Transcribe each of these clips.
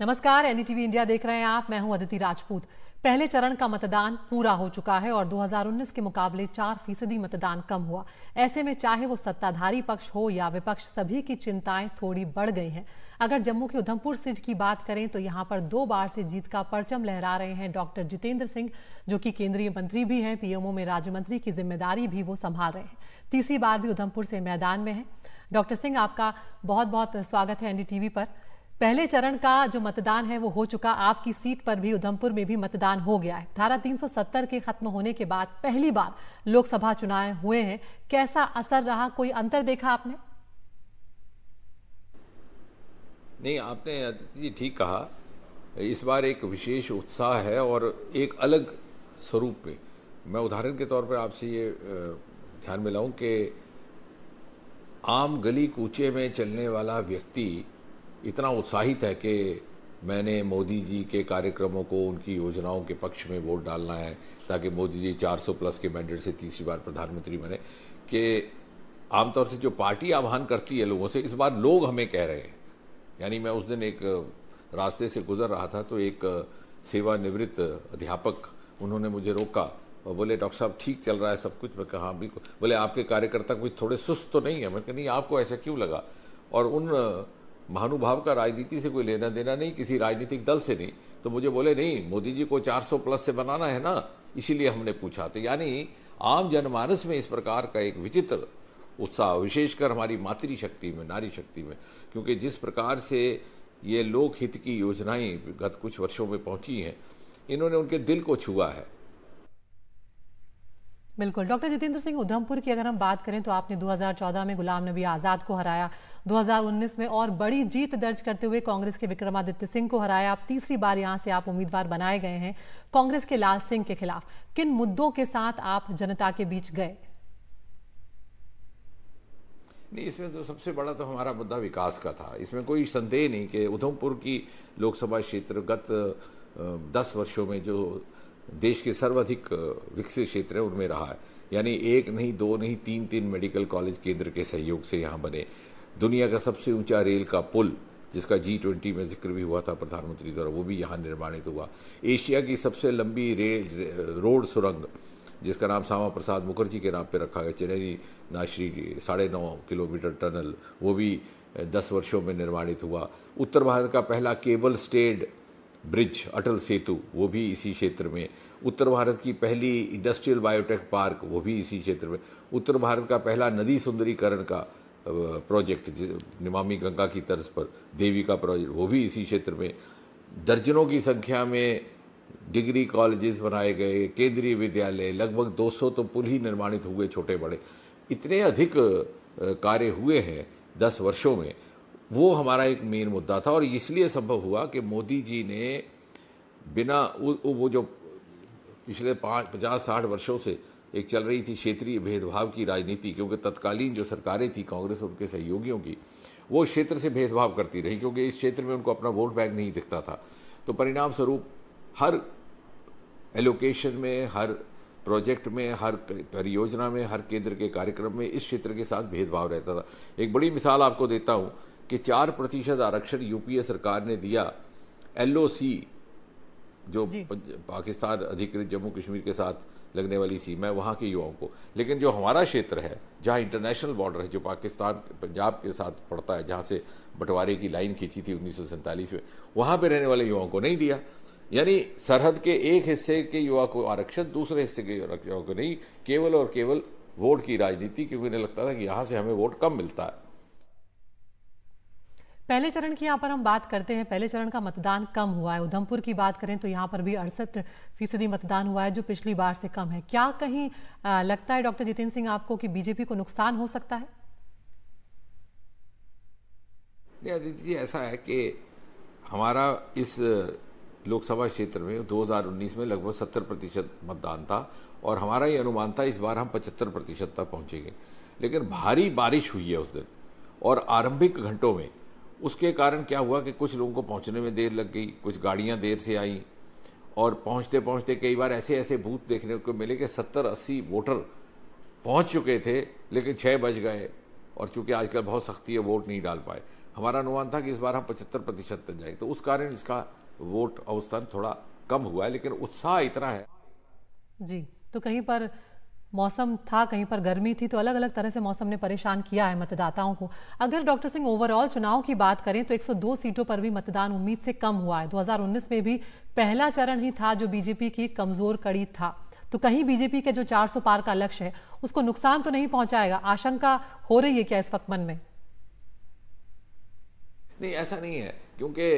नमस्कार NDTV India देख रहे हैं आप मैं हूं अदिति राजपूत पहले चरण का मतदान पूरा हो चुका है और 2019 के मुकाबले चार फीसदी मतदान कम हुआ ऐसे में चाहे वो सत्ताधारी पक्ष हो या विपक्ष सभी की चिंताएं थोड़ी बढ़ गई हैं अगर जम्मू की उधमपुर सीट की बात करें तो यहाँ पर दो बार से जीत का परचम लहरा रहे हैं डॉक्टर जितेंद्र सिंह जो कि केंद्रीय मंत्री भी हैं पीएमओ में राज्य मंत्री की जिम्मेदारी भी वो संभाल रहे हैं तीसरी बार भी उधमपुर से मैदान में है डॉक्टर सिंह आपका बहुत बहुत स्वागत है एनडीटीवी पर पहले चरण का जो मतदान है वो हो चुका आपकी सीट पर भी उधमपुर में भी मतदान हो गया है धारा 370 के खत्म होने के बाद पहली बार लोकसभा चुनाव हुए हैं कैसा असर रहा कोई अंतर देखा आपने नहीं आपने अदिति जी ठीक कहा इस बार एक विशेष उत्साह है और एक अलग स्वरूप पे मैं उदाहरण के तौर पर आपसे ये ध्यान में लाऊं कि आम गली कूचे में चलने वाला व्यक्ति इतना उत्साहित है कि मैंने मोदी जी के कार्यक्रमों को उनकी योजनाओं के पक्ष में वोट डालना है ताकि मोदी जी 400 प्लस के मैंडेट से तीसरी बार प्रधानमंत्री बने कि आमतौर से जो पार्टी आह्वान करती है लोगों से इस बार लोग हमें कह रहे हैं यानी मैं उस दिन एक रास्ते से गुजर रहा था तो एक सेवानिवृत्त अध्यापक उन्होंने मुझे रोका और बोले डॉक्टर साहब ठीक चल रहा है सब कुछ मैं कहा हाँ, बिल्कुल बोले आपके कार्यकर्ता कुछ थोड़े सुस्त तो नहीं है मैं कह नहीं आपको ऐसा क्यों लगा और उन महानुभाव का राजनीति से कोई लेना देना नहीं किसी राजनीतिक दल से नहीं तो मुझे बोले नहीं मोदी जी को 400 प्लस से बनाना है ना इसीलिए हमने पूछा तो यानी आम जनमानस में इस प्रकार का एक विचित्र उत्साह विशेषकर हमारी मातृशक्ति में नारी शक्ति में क्योंकि जिस प्रकार से ये लोकहित की योजनाएं गत कुछ वर्षों में पहुंची हैं इन्होंने उनके दिल को छुआ है बिल्कुल डॉक्टर जितेंद्र सिंह उधमपुर की अगर हम बात करें तो आपने 2014 में गुलाम नबी आज़ाद को हराया 2019 में और बड़ी जीत दर्ज करते हुए कांग्रेस के विक्रमादित्य सिंह को हराया आप तीसरी बार यहां से आप उम्मीदवार बनाए गए हैं कांग्रेस के लाल सिंह के खिलाफ किन मुद्दों के साथ आप जनता के बीच गए नहीं इसमें तो सबसे बड़ा तो हमारा मुद्दा विकास का था इसमें कोई संदेह नहीं कि उधमपुर की लोकसभा क्षेत्र गत दस वर्षों में जो देश के सर्वाधिक विकसित क्षेत्र है उनमें रहा है यानी एक नहीं दो नहीं तीन तीन मेडिकल कॉलेज केंद्र के सहयोग से यहाँ बने दुनिया का सबसे ऊंचा रेल का पुल जिसका जी ट्वेंटी में जिक्र भी हुआ था प्रधानमंत्री द्वारा वो भी यहाँ निर्माणित हुआ एशिया की सबसे लंबी रेल रोड सुरंग जिसका नाम श्यामा प्रसाद मुखर्जी के नाम पर रखा गया चेन्नई नाश्री साढ़े नौ किलोमीटर टनल वो भी दस वर्षों में निर्माणित हुआ उत्तर भारत का पहला cable stayed bridge Atal Setu वो भी इसी क्षेत्र में उत्तर भारत की पहली इंडस्ट्रियल बायोटेक पार्क वो भी इसी क्षेत्र में उत्तर भारत का पहला नदी सुंदरीकरण का प्रोजेक्ट निमामी गंगा की तर्ज पर देवी का प्रोजेक्ट वो भी इसी क्षेत्र में दर्जनों की संख्या में डिग्री कॉलेजेस बनाए गए केंद्रीय विद्यालय लगभग 200 तो पुल ही निर्माणित हुए छोटे बड़े इतने अधिक कार्य हुए हैं दस वर्षों में वो हमारा एक मेन मुद्दा था और इसलिए संभव हुआ कि मोदी जी ने बिना वो, वो जो पिछले पाँच पचास साठ वर्षों से एक चल रही थी क्षेत्रीय भेदभाव की राजनीति क्योंकि तत्कालीन जो सरकारें थी कांग्रेस और उनके सहयोगियों की वो क्षेत्र से भेदभाव करती रही क्योंकि इस क्षेत्र में उनको अपना वोट बैंक नहीं दिखता था तो परिणाम स्वरूप हर एलोकेशन में हर प्रोजेक्ट में हर परियोजना में हर केंद्र के कार्यक्रम में इस क्षेत्र के साथ भेदभाव रहता था एक बड़ी मिसाल आपको देता हूँ कि चार प्रतिशत आरक्षण यूपीए सरकार ने दिया एलओसी जो पाकिस्तान अधिकृत जम्मू कश्मीर के साथ लगने वाली सीमा है वहाँ के युवाओं को लेकिन जो हमारा क्षेत्र है जहाँ इंटरनेशनल बॉर्डर है जो पाकिस्तान पंजाब के साथ पड़ता है जहाँ से बंटवारे की लाइन खींची थी उन्नीस में वहाँ पर रहने वाले युवाओं को नहीं दिया यानी सरहद के एक हिस्से के युवा को आरक्षण दूसरे हिस्से के युवा को नहीं केवल और केवल वोट की राजनीति क्योंकि उन्हें लगता था कि यहाँ से हमें वोट कम मिलता है पहले चरण की यहाँ पर हम बात करते हैं पहले चरण का मतदान कम हुआ है उधमपुर की बात करें तो यहाँ पर भी अड़सठ फीसदी मतदान हुआ है जो पिछली बार से कम है क्या कहीं लगता है डॉक्टर जितेंद्र सिंह आपको कि बीजेपी को नुकसान हो सकता है आदित्य जी ऐसा है कि हमारा इस लोकसभा क्षेत्र में 2019 में लगभग 70 प्रतिशत मतदान था और हमारा ये अनुमान था इस बार हम 75 प्रतिशत तक पहुंचेंगे लेकिन भारी बारिश हुई है उस दिन और आरंभिक घंटों में उसके कारण क्या हुआ कि कुछ लोगों को पहुंचने में देर लग गई कुछ गाड़ियां देर से आई और पहुंचते पहुंचते कई बार ऐसे ऐसे भूत देखने को मिले कि सत्तर अस्सी वोटर पहुंच चुके थे लेकिन छः बज गए और चूंकि आजकल बहुत सख्ती है वोट नहीं डाल पाए हमारा अनुमान था कि इस बार हम पचहत्तर प्रतिशत तक जाएंगे तो उस कारण इसका वोट अवस्थान थोड़ा कम हुआ है लेकिन उत्साह इतना है जी तो कहीं पर मौसम था कहीं पर गर्मी थी तो अलग अलग तरह से मौसम ने परेशान किया है मतदाताओं को अगर डॉक्टर सिंह ओवरऑल चुनाव की बात करें तो 102 सीटों पर भी मतदान उम्मीद से कम हुआ है 2019 में भी पहला चरण ही था जो बीजेपी की कमजोर कड़ी था तो कहीं बीजेपी के जो 400 पार का लक्ष्य है उसको नुकसान तो नहीं पहुंचाएगा आशंका हो रही है क्या इस वक्त मन में नहीं ऐसा नहीं है क्योंकि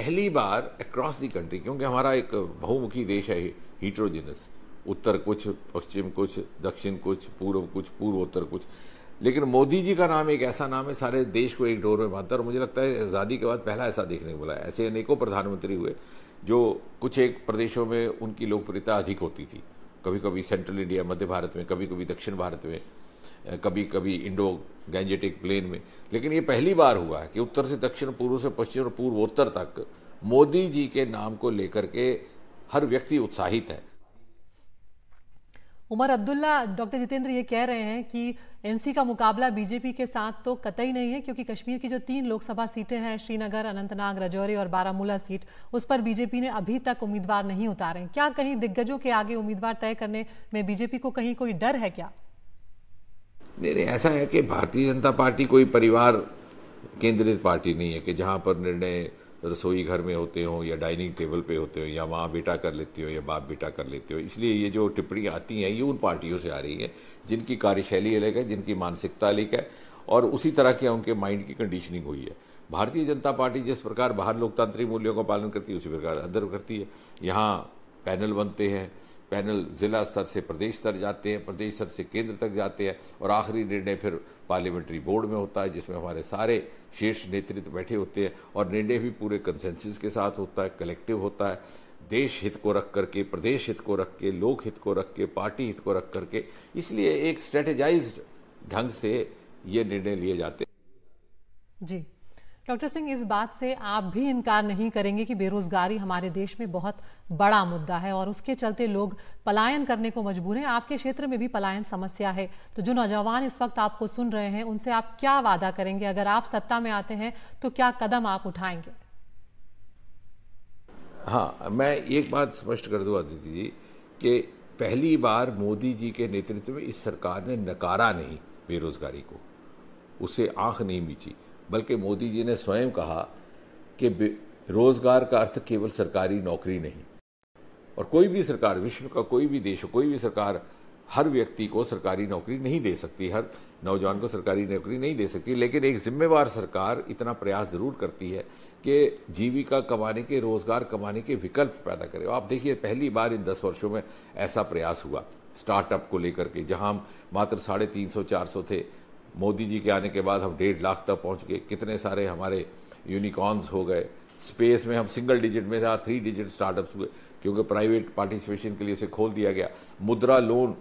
पहली बार अक्रॉस दी कंट्री क्योंकि हमारा एक बहुमुखी देश है हीट्रोजिनस उत्तर कुछ पश्चिम कुछ दक्षिण कुछ पूर्व कुछ पूर्वोत्तर कुछ लेकिन मोदी जी का नाम एक ऐसा नाम है सारे देश को एक डोर में बांधता और मुझे लगता है आज़ादी के बाद पहला ऐसा देखने को मिला ऐसे अनेकों प्रधानमंत्री हुए जो कुछ एक प्रदेशों में उनकी लोकप्रियता अधिक होती थी कभी कभी सेंट्रल इंडिया मध्य भारत में कभी कभी दक्षिण भारत में कभी कभी इंडो गैंजेटिक प्लेन में लेकिन ये पहली बार हुआ है कि उत्तर से दक्षिण पूर्व से पश्चिम और पूर्वोत्तर तक मोदी जी के नाम को लेकर के हर व्यक्ति उत्साहित है उमर अब्दुल्ला डॉक्टर जितेंद्र ये कह रहे हैं कि एनसी का मुकाबला बीजेपी के साथ तो कतई नहीं है क्योंकि कश्मीर की जो तीन लोकसभा सीटें हैं श्रीनगर अनंतनाग रजौरी और बारामूला सीट उस पर बीजेपी ने अभी तक उम्मीदवार नहीं उतारे क्या कहीं दिग्गजों के आगे उम्मीदवार तय करने में बीजेपी को कहीं कोई डर है क्या नहीं ऐसा है कि भारतीय जनता पार्टी कोई परिवार केंद्रित पार्टी नहीं है कि जहां पर निर्णय रसोई घर में होते हो या डाइनिंग टेबल पे होते हो या माँ बेटा कर लेती हो या बाप बेटा कर लेते हो इसलिए ये जो टिप्पणियाँ आती हैं ये उन पार्टियों से आ रही है जिनकी कार्यशैली अलग है जिनकी मानसिकता अलग है और उसी तरह की उनके माइंड की कंडीशनिंग हुई है भारतीय जनता पार्टी जिस प्रकार बाहर लोकतांत्रिक मूल्यों का पालन करती है उसी प्रकार अंदर करती है यहाँ पैनल बनते हैं पैनल ज़िला स्तर से प्रदेश स्तर जाते हैं प्रदेश स्तर से केंद्र तक जाते हैं और आखिरी निर्णय फिर पार्लियामेंट्री बोर्ड में होता है जिसमें हमारे सारे शीर्ष नेतृत्व बैठे होते हैं और निर्णय भी पूरे कंसेंसिस के साथ होता है कलेक्टिव होता है देश हित को रख करके प्रदेश हित को रख के लोक हित को रख के पार्टी हित को रख करके इसलिए एक स्ट्रेटेजाइज ढंग से ये निर्णय लिए जाते हैं जी डॉक्टर सिंह इस बात से आप भी इनकार नहीं करेंगे कि बेरोजगारी हमारे देश में बहुत बड़ा मुद्दा है और उसके चलते लोग पलायन करने को मजबूर हैं आपके क्षेत्र में भी पलायन समस्या है तो जो नौजवान इस वक्त आपको सुन रहे हैं उनसे आप क्या वादा करेंगे अगर आप सत्ता में आते हैं तो क्या कदम आप उठाएंगे हाँ मैं एक बात स्पष्ट कर दूँ अदिति जी कि पहली बार मोदी जी के नेतृत्व में इस सरकार ने नकारा नहीं बेरोजगारी को उसे आंख नहीं मीची बल्कि मोदी जी ने स्वयं कहा कि रोज़गार का अर्थ केवल सरकारी नौकरी नहीं और कोई भी सरकार विश्व का कोई भी देश कोई भी सरकार हर व्यक्ति को सरकारी नौकरी नहीं दे सकती हर नौजवान को सरकारी नौकरी नहीं दे सकती लेकिन एक जिम्मेवार सरकार इतना प्रयास ज़रूर करती है कि जीविका कमाने के रोज़गार कमाने के विकल्प पैदा करे आप देखिए पहली बार इन दस वर्षों में ऐसा प्रयास हुआ स्टार्टअप को लेकर के जहाँ हम मात्र साढ़े तीन सौ चार सौ थे मोदी जी के आने के बाद हम डेढ़ लाख तक पहुंच गए कितने सारे हमारे यूनिकॉर्न्स हो गए स्पेस में हम सिंगल डिजिट में था थ्री डिजिट स्टार्टअप्स हुए क्योंकि प्राइवेट पार्टिसिपेशन के लिए उसे खोल दिया गया मुद्रा लोन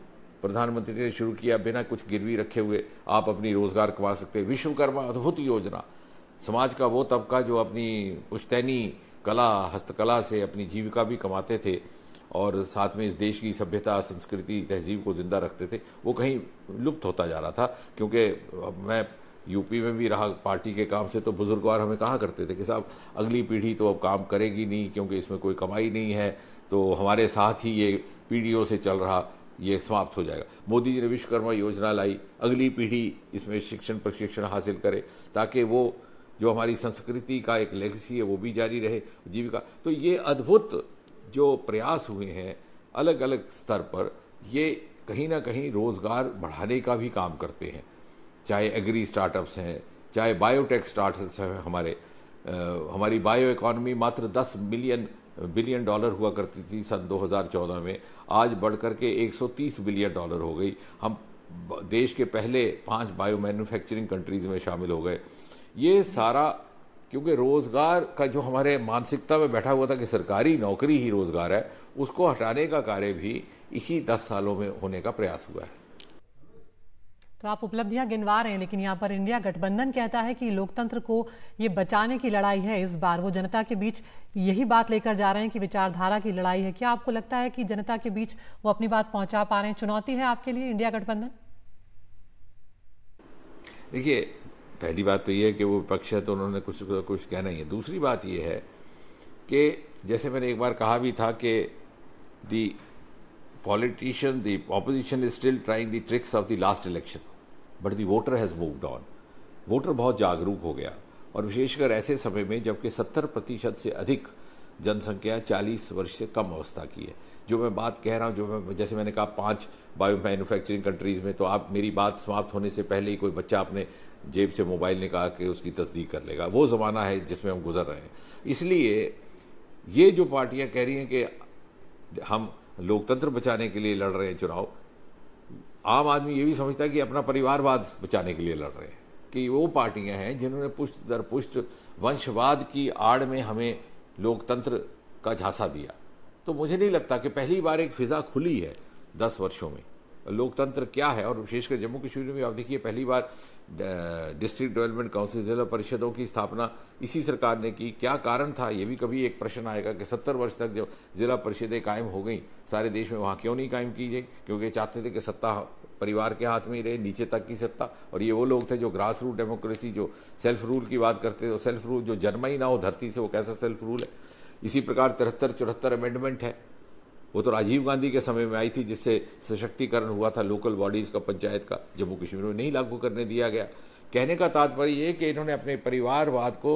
प्रधानमंत्री ने शुरू किया बिना कुछ गिरवी रखे हुए आप अपनी रोज़गार कमा सकते विश्वकर्मा अद्भुत योजना समाज का वो तबका जो अपनी पुश्तैनी कला हस्तकला से अपनी जीविका भी कमाते थे और साथ में इस देश की सभ्यता संस्कृति तहजीब को ज़िंदा रखते थे वो कहीं लुप्त होता जा रहा था क्योंकि मैं यूपी में भी रहा पार्टी के काम से तो बुजुर्गवार हमें कहा करते थे कि साहब अगली पीढ़ी तो अब काम करेगी नहीं क्योंकि इसमें कोई कमाई नहीं है तो हमारे साथ ही ये पीढ़ियों से चल रहा ये समाप्त हो जाएगा मोदी जी ने विश्वकर्मा योजना लाई अगली पीढ़ी इसमें शिक्षण प्रशिक्षण हासिल करे ताकि वो जो हमारी संस्कृति का एक लेगसी है वो भी जारी रहे जीविका तो ये अद्भुत जो प्रयास हुए हैं अलग अलग स्तर पर ये कहीं ना कहीं रोज़गार बढ़ाने का भी काम करते हैं चाहे एग्री स्टार्टअप्स हैं चाहे बायोटेक स्टार्टअप्स हैं हमारे आ, हमारी बायो इकॉनमी मात्र 10 मिलियन बिलियन डॉलर हुआ करती थी सन 2014 में आज बढ़ कर के 130 बिलियन डॉलर हो गई हम देश के पहले पांच बायो मैन्युफैक्चरिंग कंट्रीज़ में शामिल हो गए ये सारा क्योंकि रोज़गार का जो हमारे मानसिकता में बैठा हुआ था कि सरकारी नौकरी ही रोज़गार है उसको हटाने का कार्य भी इसी दस सालों में होने का प्रयास हुआ है तो आप उपलब्धियां गिनवा रहे हैं लेकिन यहाँ पर इंडिया गठबंधन कहता है कि लोकतंत्र को ये बचाने की लड़ाई है इस बार वो जनता के बीच यही बात लेकर जा रहे हैं कि विचारधारा की लड़ाई है क्या आपको लगता है कि जनता के बीच वो अपनी बात पहुंचा पा रहे हैं चुनौती है आपके लिए इंडिया गठबंधन देखिए पहली बात तो ये है कि वो विपक्ष है तो उन्होंने कुछ कुछ कहना ही है दूसरी बात ये है कि जैसे मैंने एक बार कहा भी था कि the politician the opposition is still trying the tricks of the last election but the voter has moved on voter बहुत जागरूक हो गया और विशेषकर ऐसे समय में जबकि सत्तर प्रतिशत से अधिक जनसंख्या चालीस वर्ष से कम अवस्था की है जो मैं बात कह रहा हूँ जो मैं जैसे मैंने कहा पांच बायो मैन्युफैक्चरिंग कंट्रीज़ में तो आप मेरी बात समाप्त होने से पहले ही कोई बच्चा अपने जेब से मोबाइल निकाल के उसकी तस्दीक कर लेगा वो ज़माना है जिसमें हम गुजर रहे हैं इसलिए ये जो पार्टियाँ कह रही हैं कि हम लोकतंत्र बचाने के लिए लड़ रहे हैं चुनाव आम आदमी ये भी समझता है कि अपना परिवारवाद बचाने के लिए लड़ रहे हैं कि वो पार्टियां हैं जिन्होंने पुष्ट दर पुष्ट वंशवाद की आड़ में हमें लोकतंत्र का झांसा दिया तो मुझे नहीं लगता कि पहली बार एक फ़िज़ा खुली है दस वर्षों में लोकतंत्र क्या है और विशेषकर जम्मू कश्मीर में आप देखिए पहली बार डिस्ट्रिक्ट डेवलपमेंट काउंसिल जिला परिषदों की स्थापना इसी सरकार ने की क्या कारण था ये भी कभी एक प्रश्न आएगा कि सत्तर वर्ष तक जब ज़िला परिषदें कायम हो गई सारे देश में वहाँ क्यों नहीं कायम की गई क्योंकि चाहते थे कि सत्ता परिवार के हाथ में ही रहे नीचे तक की सत्ता और ये वो लोग थे जो ग्रास रूट डेमोक्रेसी जो सेल्फ रूल की बात करते थे सेल्फ रूल जो जन्मा ही ना हो धरती से वो कैसा सेल्फ रूल है इसी प्रकार तिहत्तर चौहत्तर अमेंडमेंट है वो तो राजीव गांधी के समय में आई थी जिससे सशक्तिकरण हुआ था लोकल बॉडीज़ का पंचायत का जम्मू कश्मीर में नहीं लागू करने दिया गया कहने का तात्पर्य ये कि इन्होंने अपने परिवारवाद को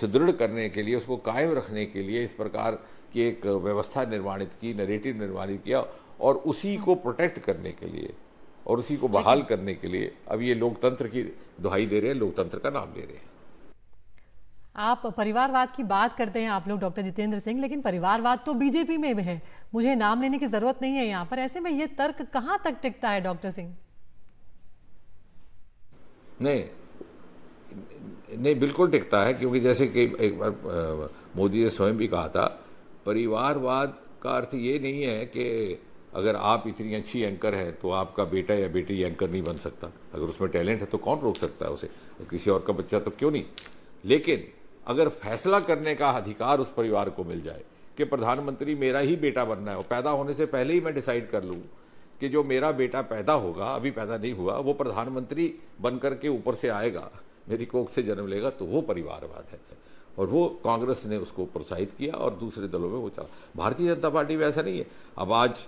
सुदृढ़ करने के लिए उसको कायम रखने के लिए इस प्रकार की एक व्यवस्था निर्माणित की नरेटिव निर्माणित किया और उसी को प्रोटेक्ट करने के लिए और उसी को बहाल करने के लिए अब ये लोकतंत्र की दुहाई दे रहे हैं लोकतंत्र का नाम ले रहे हैं आप परिवारवाद की बात करते हैं आप लोग डॉक्टर जितेंद्र सिंह लेकिन परिवारवाद तो बीजेपी में भी है मुझे नाम लेने की जरूरत नहीं है यहाँ पर ऐसे में ये तर्क कहाँ तक टिकता है डॉक्टर सिंह नहीं नहीं बिल्कुल टिकता है क्योंकि जैसे कि एक बार मोदी ने स्वयं भी कहा था परिवारवाद का अर्थ ये नहीं है कि अगर आप इतनी अच्छी एंकर है तो आपका बेटा या बेटी एंकर नहीं बन सकता अगर उसमें टैलेंट है तो कौन रोक सकता है उसे किसी और का बच्चा तो क्यों नहीं लेकिन अगर फैसला करने का अधिकार उस परिवार को मिल जाए कि प्रधानमंत्री मेरा ही बेटा बनना है और पैदा होने से पहले ही मैं डिसाइड कर लूँ कि जो मेरा बेटा पैदा होगा अभी पैदा नहीं हुआ वो प्रधानमंत्री बनकर के ऊपर से आएगा मेरी कोख से जन्म लेगा तो वो परिवारवाद है और वो कांग्रेस ने उसको प्रोत्साहित किया और दूसरे दलों में वो चला भारतीय जनता पार्टी में ऐसा नहीं है अब आज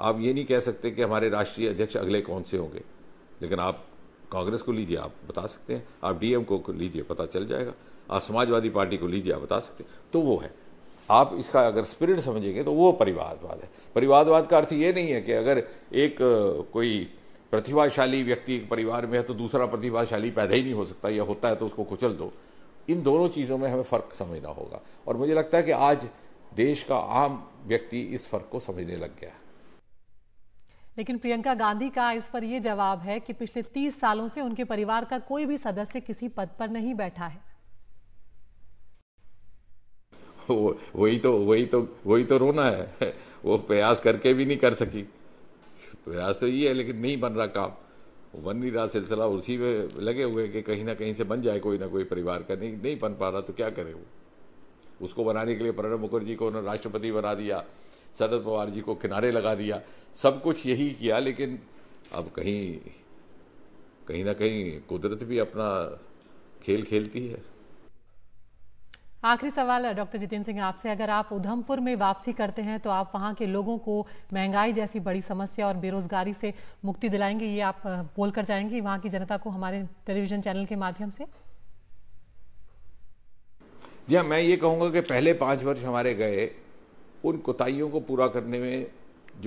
आप ये नहीं कह सकते कि हमारे राष्ट्रीय अध्यक्ष अगले कौन से होंगे लेकिन आप कांग्रेस को लीजिए आप बता सकते हैं आप डीएम को लीजिए पता चल जाएगा समाजवादी पार्टी को लीजिए आप बता सकते तो वो है आप इसका अगर स्पिरिट समझेंगे तो वो परिवारवाद है परिवारवाद का अर्थ ये नहीं है कि अगर एक कोई प्रतिभाशाली व्यक्ति एक परिवार में है तो दूसरा प्रतिभाशाली पैदा ही नहीं हो सकता या होता है तो उसको कुचल दो इन दोनों चीज़ों में हमें फ़र्क समझना होगा और मुझे लगता है कि आज देश का आम व्यक्ति इस फर्क को समझने लग गया लेकिन प्रियंका गांधी का इस पर यह जवाब है कि पिछले तीस सालों से उनके परिवार का कोई भी सदस्य किसी पद पर नहीं बैठा है वो वही तो वही तो वही तो रोना है वो प्रयास करके भी नहीं कर सकी प्रयास तो ये है लेकिन नहीं बन रहा काम बन नहीं रहा सिलसिला उसी में लगे हुए कि कहीं ना कहीं से बन जाए कोई ना कोई परिवार का नहीं नहीं बन पा रहा तो क्या करे वो उसको बनाने के लिए प्रणब मुखर्जी को उन्होंने राष्ट्रपति बना दिया शरद पवार जी को किनारे लगा दिया सब कुछ यही किया लेकिन अब कहीं कहीं ना कहीं कुदरत भी अपना खेल खेलती है आखिरी सवाल डॉक्टर जितेंद्र सिंह आपसे अगर आप उधमपुर में वापसी करते हैं तो आप वहाँ के लोगों को महंगाई जैसी बड़ी समस्या और बेरोजगारी से मुक्ति दिलाएंगे ये आप बोलकर जाएंगे वहाँ की जनता को हमारे टेलीविजन चैनल के माध्यम से जी हाँ मैं ये कहूँगा कि पहले पाँच वर्ष हमारे गए उन कोताइयों को पूरा करने में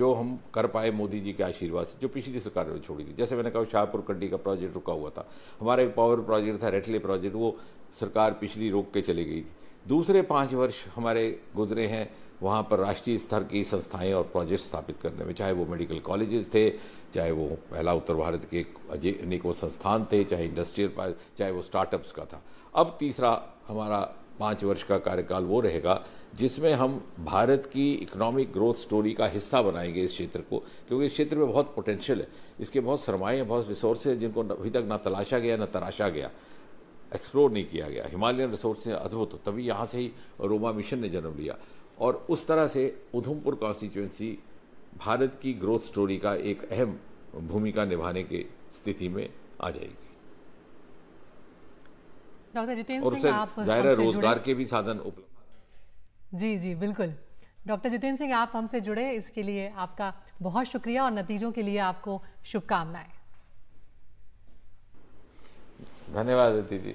जो हम कर पाए मोदी जी के आशीर्वाद से जो पिछली सरकार ने छोड़ी थी जैसे मैंने कहा शाहपुर कंडी का प्रोजेक्ट रुका हुआ था हमारा एक पावर प्रोजेक्ट था रेटले प्रोजेक्ट वो सरकार पिछली रोक के चली गई थी दूसरे पाँच वर्ष हमारे गुजरे हैं वहाँ पर राष्ट्रीय स्तर की संस्थाएं और प्रोजेक्ट स्थापित करने में चाहे वो मेडिकल कॉलेजेस थे चाहे वो पहला उत्तर भारत के अनेकों संस्थान थे चाहे इंडस्ट्रियल चाहे वो स्टार्टअप्स का था अब तीसरा हमारा पाँच वर्ष का कार्यकाल वो रहेगा जिसमें हम भारत की इकोनॉमिक ग्रोथ स्टोरी का हिस्सा बनाएंगे इस क्षेत्र को क्योंकि इस क्षेत्र में बहुत पोटेंशियल है इसके बहुत सरमाए हैं बहुत रिसोर्स हैं जिनको अभी तक ना तलाशा गया ना तराशा गया एक्सप्लोर नहीं किया गया हिमालयन रिसोर्स अद्भुत हो तभी यहाँ से ही रोमा मिशन ने जन्म लिया और उस तरह से उधमपुर कॉन्स्टिट्यूंसी भारत की ग्रोथ स्टोरी का एक अहम भूमिका निभाने के स्थिति में आ जाएगी डॉक्टर जितेंद्र और उससे जाहिर रोजगार के भी साधन उपलब्ध जी जी बिल्कुल डॉक्टर जितेंद्र सिंह आप हमसे जुड़े इसके लिए आपका बहुत शुक्रिया और नतीजों के लिए आपको शुभकामनाएं धन्यवाद दीदी